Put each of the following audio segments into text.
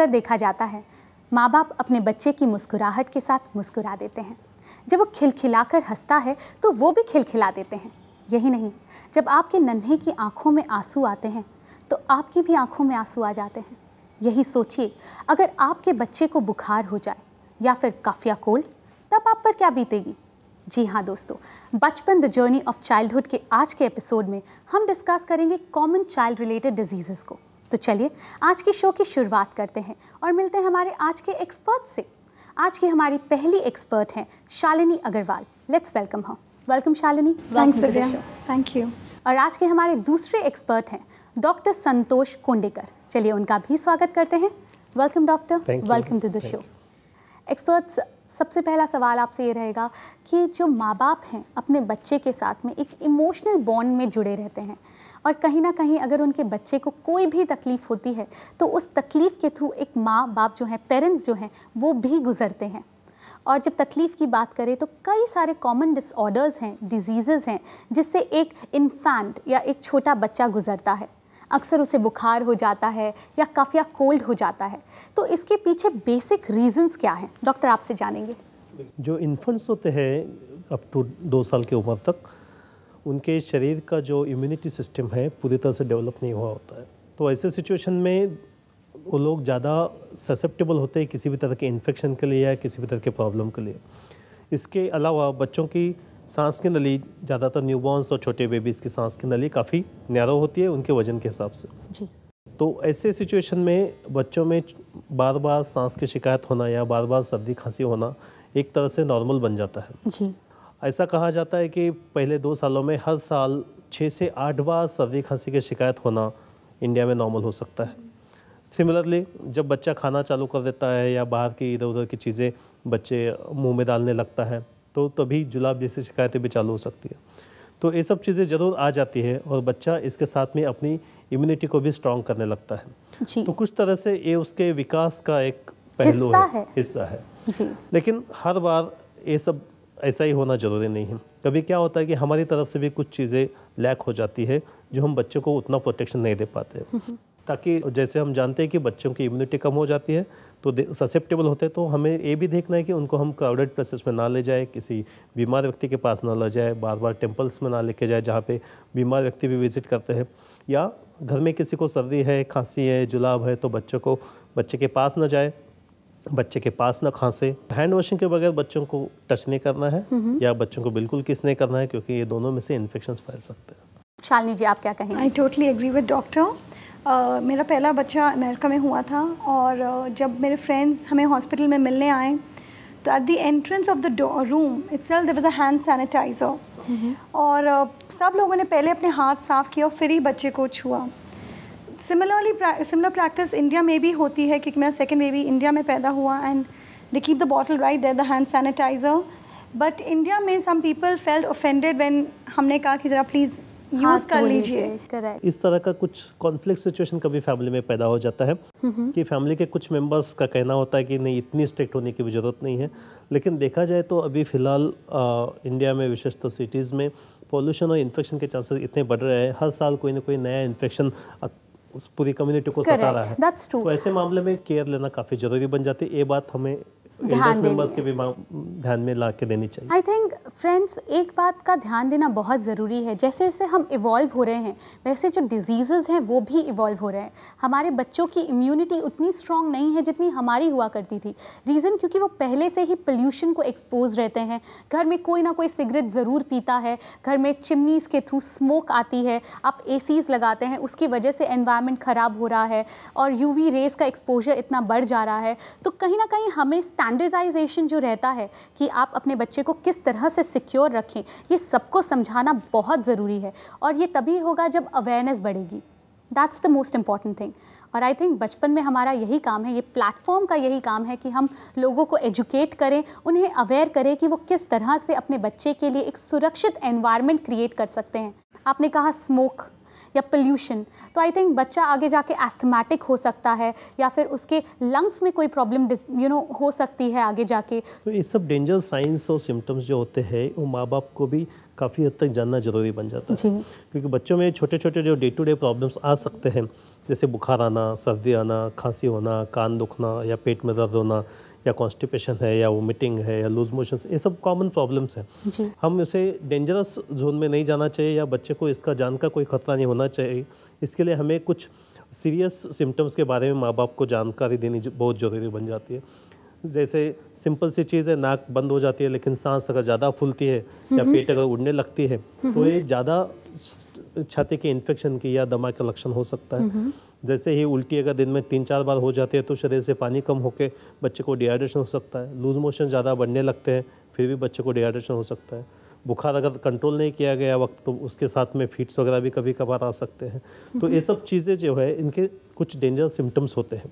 अक्सर देखा जाता है माँ बाप अपने बच्चे की मुस्कुराहट के साथ मुस्कुरा देते हैं जब वो खिलखिलाकर हंसता है तो वो भी खिलखिला देते हैं यही नहीं जब आपके नन्हे की आंखों में आंसू आते हैं तो आपकी भी आंखों में आंसू आ जाते हैं यही सोचिए अगर आपके बच्चे को बुखार हो जाए या फिर काफिया कोल्ड तब आप पर क्या बीतेगी जी हाँ दोस्तों बचपन द जर्नी ऑफ चाइल्डहुड के आज के एपिसोड में हम डिस्कस करेंगे कॉमन चाइल्ड रिलेटेड डिजीज़ को तो चलिए आज के शो की शुरुआत करते हैं और मिलते हैं हमारे आज के एक्सपर्ट से आज की हमारी पहली एक्सपर्ट हैं शालिनी अग्रवाल लेट्स वेलकम हो वेलकम शालिनी थैंक यू और आज के हमारे दूसरे एक्सपर्ट हैं डॉक्टर संतोष कोंडेकर चलिए उनका भी स्वागत करते हैं welcome doctor welcome to the show experts सबसे पहला सवाल आपसे ये रहेगा कि जो माँ बाप हैं अपने बच्चे के साथ में एक इमोशनल बॉन्ड में जुड़े रहते हैं और कहीं ना कहीं अगर उनके बच्चे को कोई भी तकलीफ़ होती है तो उस तकलीफ़ के थ्रू एक माँ बाप जो हैं पेरेंट्स जो हैं वो भी गुजरते हैं और जब तकलीफ़ की बात करें तो कई सारे कॉमन डिसऑर्डर्स हैं डिजीज़ेज़ हैं जिससे एक इन्फैंट या एक छोटा बच्चा गुजरता है अक्सर उसे बुखार हो जाता है या काफ़िया कोल्ड हो जाता है तो इसके पीछे बेसिक रीजंस क्या हैं डॉक्टर आपसे जानेंगे जो इन्फेंट्स होते हैं अप टू दो साल के उम्र तक उनके शरीर का जो इम्यूनिटी सिस्टम है पूरी तरह से डेवलप नहीं हुआ होता है तो ऐसे सिचुएशन में वो लोग ज़्यादा ससेप्टेबल होते हैं किसी भी तरह के इन्फेक्शन के लिए या किसी भी तरह के प्रॉब्लम के लिए इसके अलावा बच्चों की सांस की नली ज़्यादातर न्यूबॉर्न्स और छोटे बेबीज़ की सांस की नली काफ़ी नैरो होती है उनके वजन के हिसाब से जी तो ऐसे सिचुएशन में बच्चों में बार बार सांस की शिकायत होना या बार बार सर्दी खांसी होना एक तरह से नॉर्मल बन जाता है जी ऐसा कहा जाता है कि पहले दो सालों में हर साल छः से आठ बार सर्दी खांसी की शिकायत होना इंडिया में नॉर्मल हो सकता है सिमिलरली जब बच्चा खाना चालू कर देता है या बाहर की इधर उधर की चीज़ें बच्चे मुंह में डालने लगता है तो तभी जुलाब जैसी शिकायतें भी चालू हो सकती है तो ये सब चीज़ें ज़रूर आ जाती है और बच्चा इसके साथ में अपनी इम्यूनिटी को भी स्ट्रॉन्ग करने लगता है जी। तो कुछ तरह से ये उसके विकास का एक पहलू है हिस्सा है, है। जी। लेकिन हर बार ये सब ऐसा ही होना ज़रूरी नहीं है कभी क्या होता है कि हमारी तरफ से भी कुछ चीज़ें लैक हो जाती है जो हम बच्चों को उतना प्रोटेक्शन नहीं दे पाते ताकि जैसे हम जानते हैं कि बच्चों की इम्यूनिटी कम हो जाती है तो ससेप्टेबल होते हैं तो हमें ये भी देखना है कि उनको हम क्राउडेड प्लेसेस में ना ले जाए किसी बीमार व्यक्ति के पास ना ले जाए बार बार टेम्पल्स में ना लेके जाए जहाँ पे बीमार व्यक्ति भी विजिट करते हैं या घर में किसी को सर्दी है खांसी है जुलाब है तो बच्चों को बच्चे के पास ना जाए बच्चे के पास ना खांसे हैंड वॉशिंग के बगैर बच्चों को टच नहीं करना है या बच्चों को बिल्कुल किस नहीं करना है क्योंकि ये दोनों में से इन्फेक्शन फैल सकते हैं शालिनी जी आप क्या कहें I totally agree with doctor मेरा पहला बच्चा अमेरिका में हुआ था और uh, जब मेरे फ्रेंड्स हमें हॉस्पिटल में मिलने आए तो at the entrance of the room it's all was a hand sanitiser और uh, सब लोगों ने पहले अपने हाथ साफ किए और फिर ही बच्चे को छुआ सिमिलरली सिमिलर प्रैक्टिस इंडिया में भी होती है क्योंकि मेरा सेकेंड बेबी इंडिया में पैदा हुआ and they keep the bottle right there the hand sanitiser but India में some people felt offended when हमने कहा कि ज़रा प्लीज़ यूज कर लीजिए इस तरह का कुछ कॉन्फ्लिक्ट सिचुएशन कभी फैमिली में पैदा हो जाता है कि फैमिली के कुछ मेंबर्स का कहना होता है कि नहीं इतनी स्ट्रिक्ट होने की भी ज़रूरत नहीं है लेकिन देखा जाए तो अभी फ़िलहाल इंडिया में विशेषतः तो सिटीज़ में पोल्यूशन और इन्फेक्शन के चांसेस इतने बढ़ रहे हैं हर साल कोई ना कोई नया इन्फेक्शन उस पूरी कम्युनिटी को सता रहा है तो ऐसे मामले में केयर लेना काफ़ी ज़रूरी बन जाती है ये बात हमें मेंबर्स के भी ध्यान में ला के देनी चाहिए आई थिंक फ्रेंड्स एक बात का ध्यान देना बहुत ज़रूरी है जैसे जैसे हम इवॉल्व हो रहे हैं वैसे जो डिजीज़ हैं वो भी इवॉल्व हो रहे हैं हमारे बच्चों की इम्यूनिटी उतनी स्ट्रांग नहीं है जितनी हमारी हुआ करती थी रीज़न क्योंकि वो पहले से ही पोल्यूशन को एक्सपोज रहते हैं घर में कोई ना कोई सिगरेट ज़रूर पीता है घर में चिमनीज़ के थ्रू स्मोक आती है आप ए लगाते हैं उसकी वजह से एनवायरमेंट ख़राब हो रहा है और यू रेज का एक्सपोजर इतना बढ़ जा रहा है तो कहीं ना कहीं हमें स्टैंडर्डाइजेशन जो रहता है कि आप अपने बच्चे को किस तरह से सिक्योर रखें ये सबको समझाना बहुत ज़रूरी है और ये तभी होगा जब अवेयरनेस बढ़ेगी that's the most important thing और आई थिंक बचपन में हमारा यही काम है ये प्लेटफॉर्म का यही काम है कि हम लोगों को एजुकेट करें उन्हें अवेयर करें कि वो किस तरह से अपने बच्चे के लिए एक सुरक्षित एनवायरनमेंट क्रिएट कर सकते हैं आपने कहा स्मोक या पोल्यूशन तो आई थिंक बच्चा आगे जाके एस्थमेटिक हो सकता है या फिर उसके लंग्स में कोई प्रॉब्लम यू नो हो सकती है आगे जाके तो ये सब डेंजर साइंस और सिम्टम्स जो होते हैं वो माँ बाप को भी काफ़ी हद तक जानना ज़रूरी बन जाता है क्योंकि बच्चों में छोटे छोटे जो डे टू डे प्रॉब्लम्स आ सकते हैं जैसे बुखार आना सर्दी आना खांसी होना कान दुखना या पेट में दर्द होना या कॉन्स्टिपेशन है या वोमिटिंग है या लूज मोशन ये सब कॉमन प्रॉब्लम्स हैं हम उसे डेंजरस जोन में नहीं जाना चाहिए या बच्चे को इसका जान का कोई खतरा नहीं होना चाहिए इसके लिए हमें कुछ सीरियस सिम्टम्स के बारे में माँ बाप को जानकारी देनी बहुत ज़रूरी बन जाती है जैसे सिंपल सी चीज़ है नाक बंद हो जाती है लेकिन सांस अगर ज़्यादा फूलती है या हम्म। पेट अगर उड़ने लगती है तो हम्म। ये ज़्यादा छाती के इन्फेक्शन की या दमा का लक्षण हो सकता है जैसे ही उल्टी अगर दिन में तीन चार बार हो जाती है तो शरीर से पानी कम होकर बच्चे को डिहाइड्रेशन हो सकता है लूज मोशन ज़्यादा बढ़ने लगते हैं फिर भी बच्चे को डिहाइड्रेशन हो सकता है बुखार अगर कंट्रोल नहीं किया गया वक्त तो उसके साथ में फीट्स वगैरह भी कभी कभार आ सकते हैं तो ये सब चीज़ें जो है इनके कुछ डेंजर सिम्टम्स होते हैं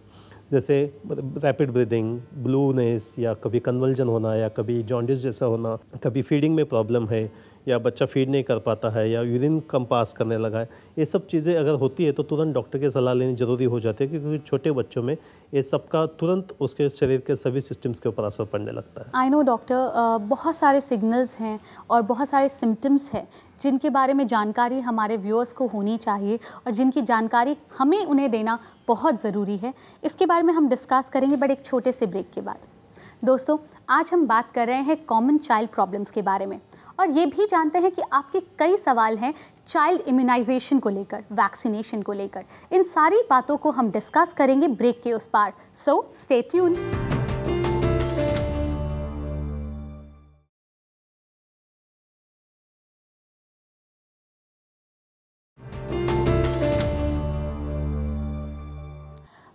जैसे रैपिड ब्रीदिंग ब्लूनेस या कभी कन्वल्जन होना या कभी जॉन्डिस जैसा होना कभी फीडिंग में प्रॉब्लम है या बच्चा फीड नहीं कर पाता है या यूरिन कम पास करने लगा है ये सब चीज़ें अगर होती है तो तुरंत डॉक्टर की सलाह लेनी ज़रूरी हो जाती है क्योंकि छोटे बच्चों में ये सब का तुरंत उसके शरीर के सभी सिस्टम्स के ऊपर असर पड़ने लगता है आई नो डॉक्टर बहुत सारे सिग्नल्स हैं और बहुत सारे सिम्टम्स हैं जिनके बारे में जानकारी हमारे व्यूअर्स को होनी चाहिए और जिनकी जानकारी हमें उन्हें देना बहुत ज़रूरी है इसके बारे में हम डिस्कस करेंगे बट एक छोटे से ब्रेक के बाद दोस्तों आज हम बात कर रहे हैं कॉमन चाइल्ड प्रॉब्लम्स के बारे में और ये भी जानते हैं कि आपके कई सवाल हैं चाइल्ड इम्यूनाइजेशन को लेकर वैक्सीनेशन को लेकर इन सारी बातों को हम डिस्कस करेंगे ब्रेक के उस पार so stay tune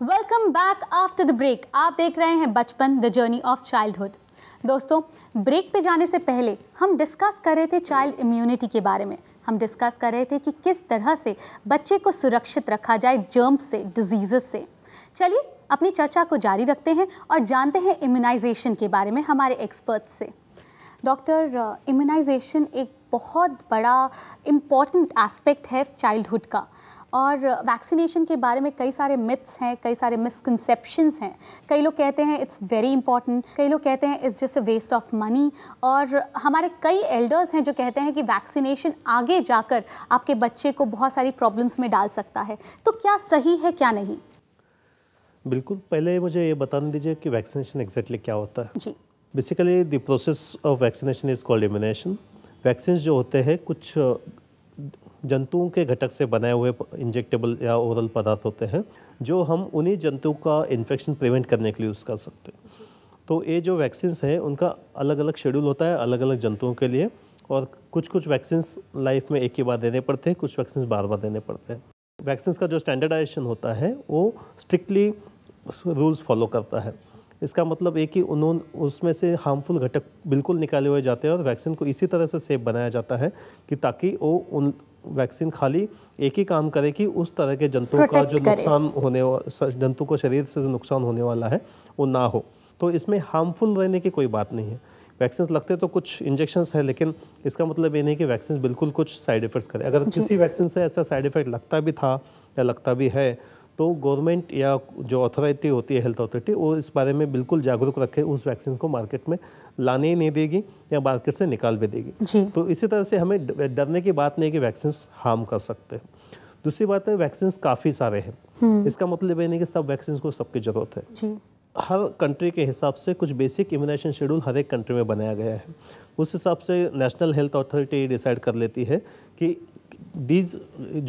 welcome back after the break आप देख रहे हैं Bachpan the journey of childhood दोस्तों ब्रेक पे जाने से पहले हम डिस्कस कर रहे थे चाइल्ड इम्यूनिटी के बारे में हम डिस्कस कर रहे थे कि किस तरह से बच्चे को सुरक्षित रखा जाए जर्म से डिजीज़ से चलिए अपनी चर्चा को जारी रखते हैं और जानते हैं इम्यूनाइजेशन के बारे में हमारे एक्सपर्ट से डॉक्टर इम्यूनाइजेशन uh, एक बहुत बड़ा इम्पॉर्टेंट एस्पेक्ट है चाइल्डहुड का और वैक्सीनेशन के बारे में कई सारे मिथ्स हैं कई सारे मिसकनसेप्शंस हैं कई लोग कहते हैं इट्स वेरी इंपॉर्टेंट कई लोग कहते हैं it's just a waste of money और हमारे कई एल्डर्स हैं जो कहते हैं कि वैक्सीनेशन आगे जाकर आपके बच्चे को बहुत सारी प्रॉब्लम्स में डाल सकता है तो क्या सही है क्या नहीं बिल्कुल पहले मुझे ये बता दीजिए कि वैक्सीनेशन एग्जैक्टली क्या होता है जी basically the process of vaccination is called immunisation vaccine जो होते हैं कुछ जंतुओं के घटक से बनाए हुए इंजेक्टेबल या ओरल पदार्थ होते हैं जो हम उन्हीं जंतुओं का इन्फेक्शन प्रिवेंट करने के लिए यूज़ कर सकते हैं तो ये जो वैक्सीन्स हैं उनका अलग अलग शेड्यूल होता है अलग अलग जंतुओं के लिए और कुछ कुछ वैक्सीन्स लाइफ में एक ही बार देने पड़ते हैं कुछ वैक्सीन्स बार बार देने पड़ते हैं वैक्सीन्स का जो स्टैंडर्डाइजेशन होता है वो स्ट्रिक्टली रूल्स फॉलो करता है इसका मतलब ये कि उन्होंने उसमें से हार्मफुल घटक बिल्कुल निकाले हुए जाते हैं और वैक्सीन को इसी तरह से सेफ बनाया जाता है कि ताकि वो उन वैक्सीन खाली एक ही काम करे कि उस तरह के जंतुओं का जो नुकसान होने जंतु को शरीर से जो नुकसान होने वाला है वो ना हो तो इसमें हार्मफुल रहने की कोई बात नहीं है वैक्सीन लगते तो कुछ इंजेक्शन है लेकिन इसका मतलब ये नहीं कि वैक्सीन बिल्कुल कुछ साइड इफेक्ट्स करे अगर किसी वैक्सीन से ऐसा साइड इफेक्ट लगता भी था या लगता भी है तो गवर्नमेंट या जो अथॉरिटी होती है हेल्थ अथॉरिटी वो इस बारे में बिल्कुल जागरूक रखे उस वैक्सीन को मार्केट में लाने ही नहीं देगी या मार्केट से निकाल भी देगी जी। तो इसी तरह से हमें डरने की बात नहीं कि वैक्सीन हार्म कर सकते हैं दूसरी बात है वैक्सीन काफ़ी सारे हैं हम्म। इसका मतलब ये नहीं कि सब वैक्सीन को सबकी ज़रूरत है जी। हर कंट्री के हिसाब से कुछ बेसिक इम्यूनाइजेशन शेड्यूल हर एक कंट्री में बनाया गया है उस हिसाब से नेशनल हेल्थ अथॉरिटी डिसाइड कर लेती है कि दीज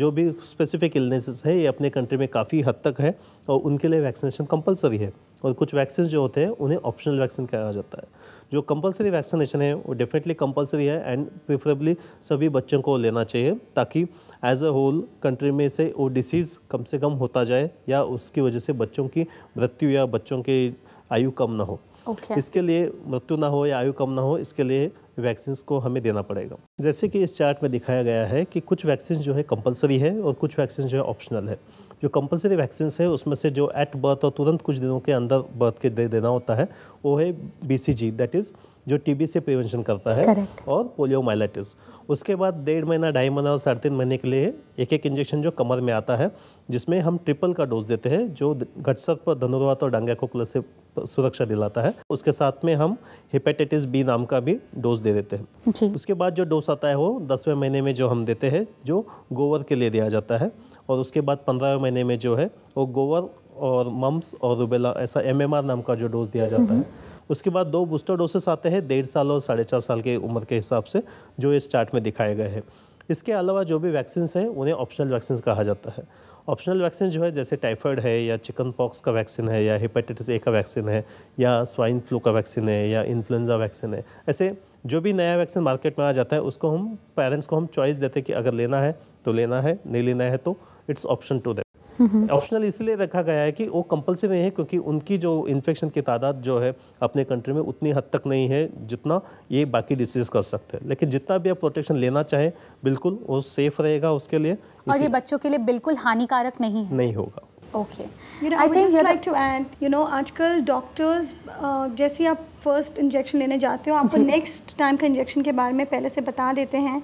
जो भी स्पेसिफिक इलनेसेस है ये अपने कंट्री में काफ़ी हद तक है और उनके लिए वैक्सीनेशन कंपलसरी है और कुछ वैक्सीन जो होते हैं उन्हें ऑप्शनल वैक्सीन कहा जाता है जो कंपलसरी वैक्सीनेशन है वो डेफिनेटली कंपलसरी है एंड प्रेफरेबली सभी बच्चों को लेना चाहिए ताकि एज अ होल कंट्री में से वो डिसीज़ कम से कम होता जाए या उसकी वजह से बच्चों की मृत्यु या बच्चों की आयु कम ना हो okay. इसके लिए मृत्यु ना हो या आयु कम ना हो इसके लिए वैक्सीन को हमें देना पड़ेगा जैसे कि इस चार्ट में दिखाया गया है कि कुछ वैक्सीन जो है कंपलसरी है और कुछ वैक्सीन जो है ऑप्शनल है जो कंपलसरी वैक्सीन है उसमें से जो एट बर्थ और तुरंत कुछ दिनों के अंदर बर्थ के दे देना होता है वो है B C G that is जो टीबी से प्रिवेंशन करता है Correct. और पोलियोमाइलाइटिस उसके बाद डेढ़ महीना ढाई महीना और साढ़े तीन महीने के लिए एक एक इंजेक्शन जो कमर में आता है जिसमें हम ट्रिपल का डोज देते हैं जो पर धनुर्वात और डांगे को से सुरक्षा दिलाता है उसके साथ में हम हेपेटाइटिस बी नाम का भी डोज दे देते हैं जी। उसके बाद जो डोज आता है वो दसवें महीने में जो हम देते हैं जो गोवर के लिए दिया जाता है और उसके बाद पंद्रहवें महीने में जो है वो गोवर और मम्स और रुबेला ऐसा एम नाम का जो डोज दिया जाता हम्म। है उसके बाद दो बूस्टर डोसेस आते हैं डेढ़ साल और साढ़े चार साल के उम्र के हिसाब से जो इस चार्ट में दिखाए गए हैं इसके अलावा जो भी वैक्सीन हैं उन्हें ऑप्शनल वैक्सीन कहा जाता है ऑप्शनल वैक्सीन जो है जैसे टाइफाइड है या चिकन पॉक्स का वैक्सीन है या हेपेटाइटिस ए का वैक्सीन है या स्वाइन फ्लू का वैक्सीन है या इन्फ्लुएंजा वैक्सीन है ऐसे जो भी नया वैक्सीन मार्केट में आ जाता है उसको हम पेरेंट्स को हम चॉइस देते हैं कि अगर लेना है तो लेना है नहीं लेना है तो it's option to that optional mm-hmm. इसलिए रखा गया है कि वो कंपलसरी नहीं है क्योंकि उनकी जो इन्फेक्शन की तादाद जो है अपने कंट्री में उतनी हद तक नहीं है जितना ये बाकी डिसीज कर सकते हैं लेकिन जितना भी आप प्रोटेक्शन लेना चाहें बिल्कुल वो सेफ रहेगा उसके लिए और ये बच्चों के लिए बिल्कुल हानिकारक नहीं है नहीं होगा okay I think like to and you know आजकल डॉक्टर्स uh, जैसे आप फर्स्ट इंजेक्शन लेने जाते हो आपको नेक्स्ट टाइम का इंजेक्शन के बारे में पहले से बता देते हैं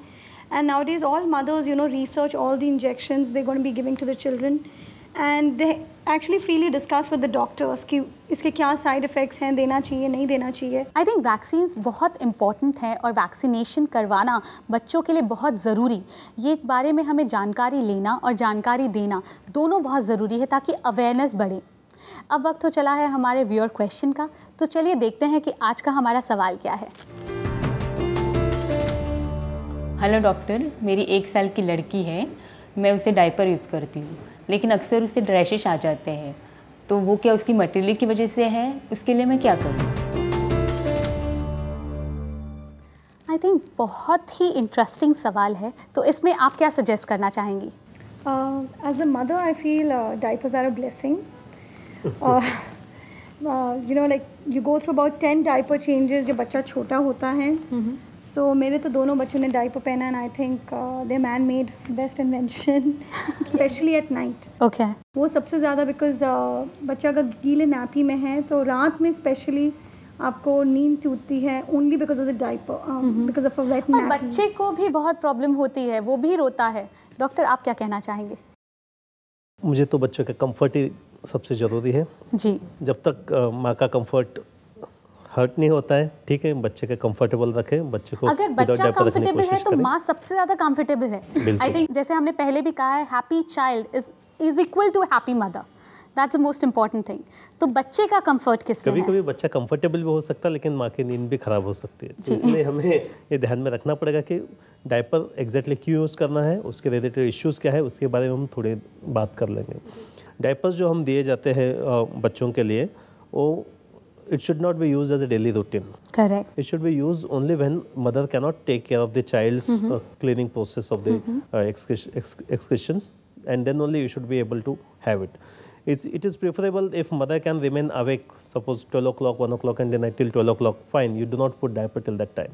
and now it is all mothers you know research all the injection they gone be giving to the children and they actually freely discuss with the doctors कि इसके क्या साइड इफ़ेक्ट्स हैं देना चाहिए नहीं देना चाहिए आई थिंक वैक्सीन बहुत इंपॉर्टेंट हैं और वैक्सीनेशन करवाना बच्चों के लिए बहुत ज़रूरी ये बारे में हमें जानकारी लेना और जानकारी देना दोनों बहुत ज़रूरी है ताकि अवेयरनेस बढ़े अब वक्त हो चला है हमारे व्यूअर क्वेश्चन का तो चलिए देखते हैं कि आज का हमारा सवाल क्या है हेलो डॉक्टर मेरी एक साल की लड़की है मैं उसे डायपर यूज़ करती हूँ लेकिन अक्सर उससे ड्रैशेस आ जाते हैं तो वो क्या उसकी मटेरियल की वजह से है उसके लिए मैं क्या करूँ आई थिंक बहुत ही इंटरेस्टिंग सवाल है तो इसमें आप क्या सजेस्ट करना चाहेंगी as a mother I feel diapers are a blessing you know like you go through about ten diaper changes जब बच्चा छोटा होता है mm -hmm. सो so, मेरे तो दोनों बच्चों ने डाइपर पहना and I think they man made best invention specially at night okay वो सबसे ज़्यादा बिकॉज uh, बच्चा अगर गीले नापी में है तो रात में स्पेशली आपको नींद टूटती है only because of the diaper because of a wet nappy बच्चे को भी बहुत प्रॉब्लम होती है वो भी रोता है डॉक्टर आप क्या कहना चाहेंगे मुझे तो बच्चों का कम्फर्ट ही सबसे ज़रूरी है जी जब तक uh, माँ का कम्फर्ट हर्ट नहीं होता है ठीक है बच्चे का कंफर्टेबल रखें बच्चे को अगर बच्चा कंफर्टेबल है तो माँ सबसे ज़्यादा कंफर्टेबल है आई थिंक जैसे हमने पहले भी कहा है happy child is is equal to happy mother that's the most important thing तो बच्चे का कंफर्ट किस कभी कभी बच्चा कंफर्टेबल भी हो सकता है लेकिन माँ की नींद भी खराब हो सकती है तो इसलिए हमें ये ध्यान में रखना पड़ेगा कि डायपर एग्जैक्टली क्यों यूज़ करना है उसके रिलेटेड इश्यूज़ क्या है उसके बारे में हम थोड़ी बात कर लेंगे डायपर्स जो हम दिए जाते हैं बच्चों के लिए वो it should not be used as a daily routine. Correct. It should be used only when mother cannot take care of the child's mm -hmm. uh, mm-hmm. cleaning process of the mm -hmm. uh, excre exc excretions and then only you should be able to have it. It's, it is preferable if mother can remain awake, suppose 12 o'clock, 1 o'clock and then till 12 o'clock, fine, you do not put diaper till that time.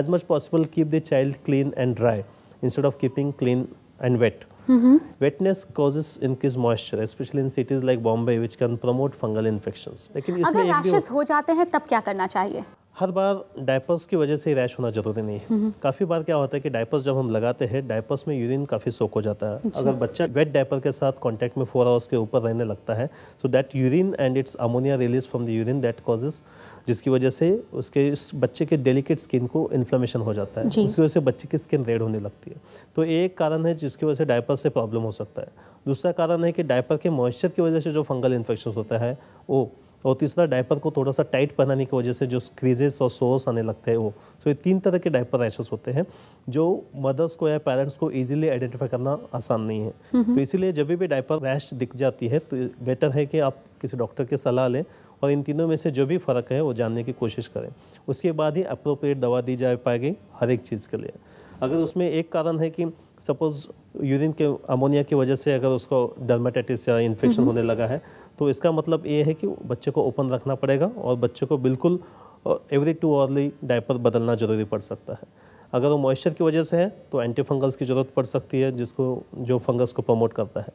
As much possible, keep the child clean and dry instead of keeping clean and wet. Mm-hmm. Wetness causes increased moisture, especially in cities like Bombay, which can promote fungal infections. लेकिन इसमें अगर rashes हो जाते हैं तब क्या करना चाहिए हर बार डायपर्स की वजह से रैश होना जरूरी नहीं है हम्म। काफ़ी बार क्या होता है कि डायपर्स जब हम लगाते हैं डायपर्स में यूरिन काफ़ी सोक हो जाता है अच्छा। अगर बच्चा वेट डायपर के साथ कॉन्टैक्ट में फोर आवर्स के ऊपर रहने लगता है तो that urine and its ammonia release from the urine that causes जिसकी वजह से उसके बच्चे के डेलिकेट स्किन को इन्फ्लेमेशन हो जाता है उसकी वजह से बच्चे की स्किन रेड होने लगती है तो एक कारण है जिसकी वजह से डायपर से प्रॉब्लम हो सकता है दूसरा कारण है कि डायपर के मॉइस्चर की वजह से जो फंगल इन्फेक्शन होता है वो और तीसरा डायपर को थोड़ा सा टाइट पहनाने की वजह से जो क्रीजेस और सोर्स आने लगते हैं वो तो ये तीन तरह के डायपर रैशेस होते हैं जो मदर्स को या पेरेंट्स को ईजिली आइडेंटिफाई करना आसान नहीं है तो इसीलिए जब भी डायपर रैश दिख जाती है तो बेटर है कि आप किसी डॉक्टर की सलाह लें और इन तीनों में से जो भी फ़र्क है वो जानने की कोशिश करें उसके बाद ही अप्रोप्रिएट दवा दी जा पाएगी हर एक चीज़ के लिए अगर उसमें एक कारण है कि सपोज़ यूरिन के अमोनिया की वजह से अगर उसको डर्माटाइटिस या इन्फेक्शन होने लगा है तो इसका मतलब ये है कि बच्चे को ओपन रखना पड़ेगा और बच्चे को बिल्कुल एवरी टू आवरली डायपर बदलना ज़रूरी पड़ सकता है अगर वो मॉइस्चर की वजह से है तो एंटी फंगल्स की ज़रूरत पड़ सकती है जिसको जो फंगस को प्रमोट करता है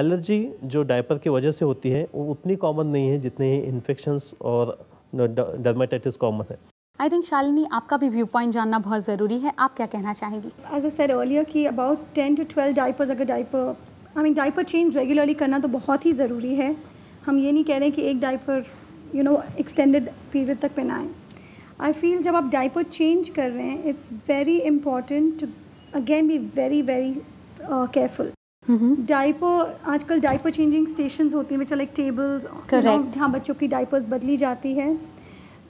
एलर्जी जो डायपर की वजह से होती है वो उतनी कॉमन नहीं है जितने ही इन्फेक्शंस और डर्माटाइटिस कॉमन है आई थिंक शालिनी आपका भी व्यू पॉइंट जानना बहुत ज़रूरी है आप क्या कहना चाहेंगी एज ए सर ओलियर की about ten to twelve diapers अगर diaper I mean diaper change regularly करना तो बहुत ही ज़रूरी है हम ये नहीं कह रहे कि एक diaper you know extended period तक पहनाएं आई फील जब आप डाइपर चेंज कर रहे हैं it's very important to again be very very careful diaper आजकल डाइपर चेंजिंग स्टेशन होती हैं विच लाइक टेबल्स जहाँ बच्चों की डाइपर्स बदली जाती है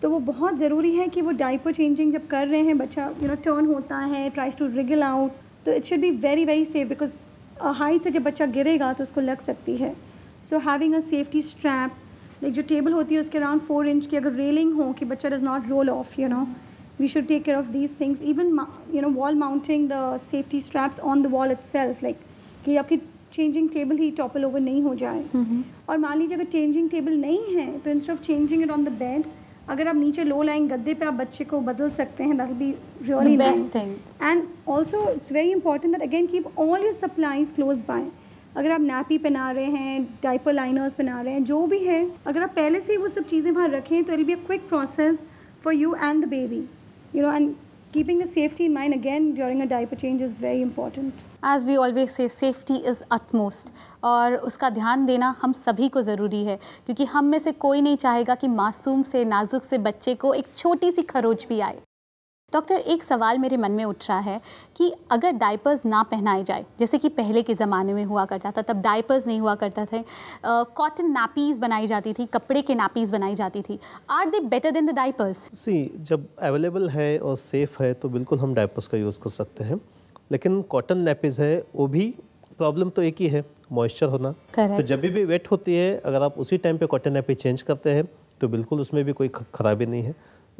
तो वो बहुत ज़रूरी है कि वो डाइपर चेंजिंग जब कर रहे हैं बच्चा यू नो टर्न होता है ट्राइज टू रिगल आउट तो it should be very very safe because height से जब बच्चा गिरेगा तो उसको लग सकती है so having a safety strap like जो टेबल होती है उसके अराउंड फोर इंच की अगर रेलिंग हो कि बच्चा does not roll off you know we should take care of these things even you know wall mounting the safety straps on the wall itself like कि आपकी changing table ही topple over नहीं हो जाए mm-hmm. और मान लीजिए अगर चेंजिंग टेबल नहीं है तो instead of changing it on the bed अगर आप नीचे लो लाइंग गद्दे पे आप बच्चे को बदल सकते हैं that be really best thing and also it's very important that again keep all your supplies close by अगर आप नैपी पहना रहे हैं डाइपर लाइनर्स पहना रहे हैं जो भी है अगर आप पहले से ही वो सब चीज़ें वहाँ रखें तो it be a quick process for you and the baby you know and keeping the safety in mind again during a diaper change is very important as we always say safety is utmost और उसका ध्यान देना हम सभी को ज़रूरी है क्योंकि हम में से कोई नहीं चाहेगा कि मासूम से नाजुक से बच्चे को एक छोटी सी खरोच भी आए डॉक्टर एक सवाल मेरे मन में उठ रहा है कि अगर डाइपर्स ना पहनाए जाए जैसे कि पहले के ज़माने में हुआ करता था तब डाइपर्स नहीं हुआ करता थे कॉटन नापीज़ बनाई जाती थी कपड़े के नापीज़ बनाई जाती थी are they better than the diapers see जब अवेलेबल है और सेफ़ है तो बिल्कुल हम डायपर्स का यूज़ कर सकते हैं लेकिन कॉटन नैपीज़ है वो भी प्रॉब्लम तो एक ही है मॉइस्चर होना Correct. तो जब भी वेट होती है अगर आप उसी टाइम पे कॉटन नैपी चेंज करते हैं तो बिल्कुल उसमें भी कोई खराबी नहीं है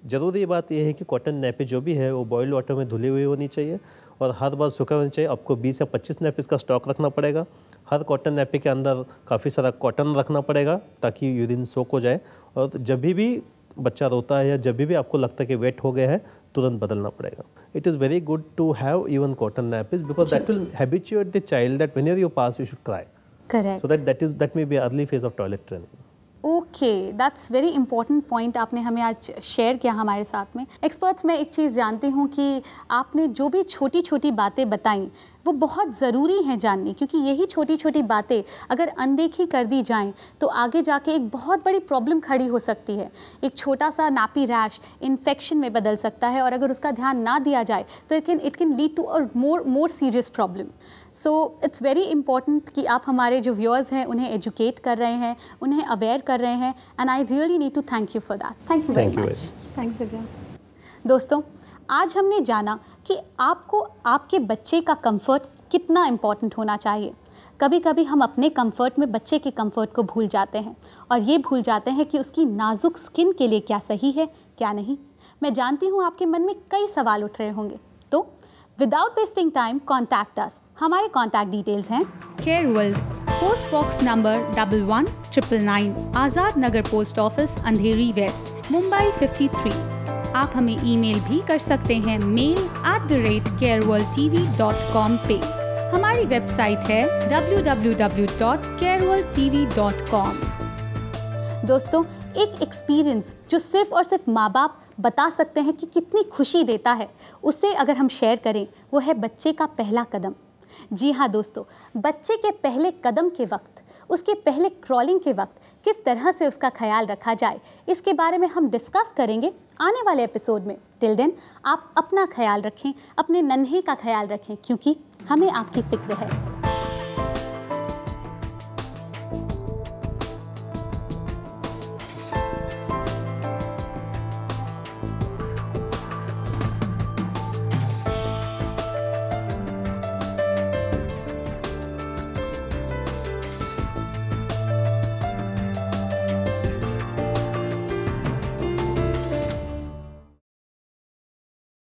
ज़रूरी बात यह है कि कॉटन नैपे जो भी है वो बॉयल वाटर में धुली हुई होनी चाहिए और हर बार सूखा होनी चाहिए आपको 20 या 25 नैपिस का स्टॉक रखना पड़ेगा हर कॉटन नैपे के अंदर काफ़ी सारा कॉटन रखना पड़ेगा ताकि यूरिन सोक हो जाए और जब भी बच्चा रोता है या जब भी आपको लगता है कि वेट हो गया है तुरंत बदलना पड़ेगा it is very good to have even cotton nappies because that will habituate the child that when you pass you should cry correct so that that is that may be early phase of toilet training okay that's very important point आपने हमें आज share किया हमारे साथ में experts मैं एक चीज़ जानती हूँ कि आपने जो भी छोटी छोटी बातें बताई वो बहुत ज़रूरी हैं जाननी क्योंकि यही छोटी छोटी बातें अगर अनदेखी कर दी जाएं तो आगे जाके एक बहुत बड़ी प्रॉब्लम खड़ी हो सकती है एक छोटा सा नापी रैश इन्फेक्शन में बदल सकता है और अगर उसका ध्यान ना दिया जाए तो it can it can lead to a more more serious problem so it's very important कि आप हमारे जो व्यूअर्स हैं उन्हें एजुकेट कर रहे हैं उन्हें अवेयर कर रहे हैं and I really need to thank you for that thank you very much thanks दोस्तों आज हमने जाना कि आपको आपके बच्चे का कंफर्ट कितना इम्पॉर्टेंट होना चाहिए कभी कभी हम अपने कंफर्ट में बच्चे के कंफर्ट को भूल जाते हैं और ये भूल जाते हैं कि उसकी नाजुक स्किन के लिए क्या सही है क्या नहीं मैं जानती हूँ आपके मन में कई सवाल उठ रहे होंगे तो without wasting time contact us हमारे कॉन्टैक्ट डिटेल्स हैं Care World post box number double one triple nine Azad Nagar post office Andheri west Mumbai fifty three आप हमें ईमेल भी कर सकते हैं mail at the rate Care World T V dot com पे हमारी वेबसाइट है W W W dot Care World T V dot com दोस्तों एक एक्सपीरियंस जो सिर्फ और सिर्फ माँ बाप बता सकते हैं कि कितनी खुशी देता है उसे अगर हम शेयर करें वो है बच्चे का पहला कदम जी हाँ दोस्तों बच्चे के पहले कदम के वक्त उसके पहले क्रॉलिंग के वक्त किस तरह से उसका ख्याल रखा जाए इसके बारे में हम डिस्कस करेंगे आने वाले एपिसोड में टिल देन आप अपना ख्याल रखें अपने नन्हे का ख्याल रखें क्योंकि हमें आपकी फिक्र है